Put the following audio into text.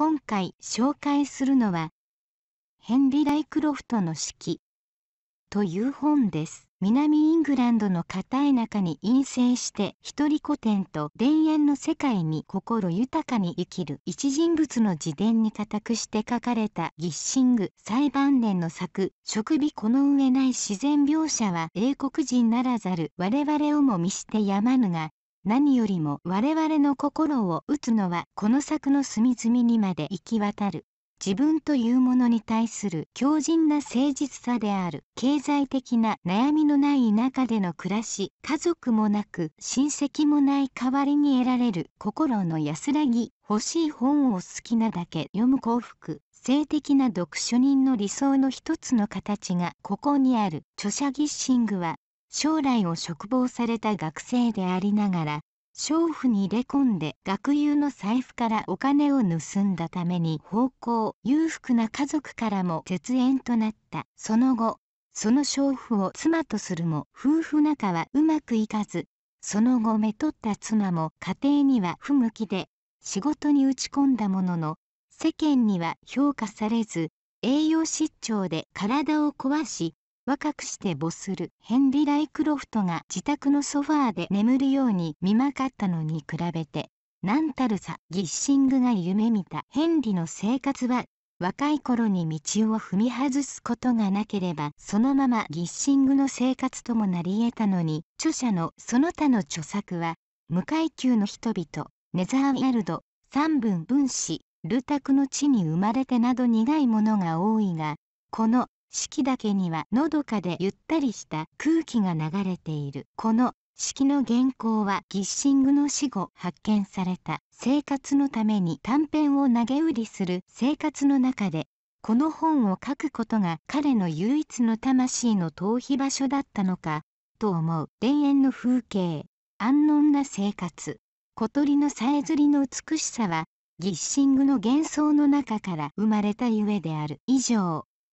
今回紹介するのは、ヘンリー・ライクロフトの式という本です。南イングランドの片い中に陰性して一人古典と田園の世界に心豊かに生きる一人物の自伝に固くして書かれたギッシング裁判年の作「食美この上ない自然描写は英国人ならざる我々をも見してやまぬが何よりも我々の心を打つのはこの作の隅々にまで行き渡る自分というものに対する強靭な誠実さである経済的な悩みのない田舎での暮らし家族もなく親戚もない代わりに得られる心の安らぎ欲しい本を好きなだけ読む幸福性的な読書人の理想の一つの形がここにある著者ギッシングは将来を嘱望された学生でありながら娼婦に入れ込んで学友の財布からお金を盗んだために奉公裕福な家族からも絶縁となったその後その娼婦を妻とするも夫婦仲はうまくいかずその後目取った妻も家庭には不向きで仕事に打ち込んだものの世間には評価されず栄養失調で体を壊し若くして没するヘンリー・ライ・クロフトが自宅のソファーで眠るように見まかったのに比べて何たるさギッシングが夢見たヘンリの生活は若い頃に道を踏み外すことがなければそのままギッシングの生活ともなり得たのに著者のその他の著作は無階級の人々ネザーヤルド三文分子ルタクの地に生まれてなど苦いものが多いがこの四季岳にはのどかでゆったりした空気が流れているこの式の原稿はギッシングの死後発見された生活のために短編を投げ売りする生活の中でこの本を書くことが彼の唯一の魂の逃避場所だったのかと思う田園の風景安穏な生活小鳥のさえずりの美しさはギッシングの幻想の中から生まれたゆえである以上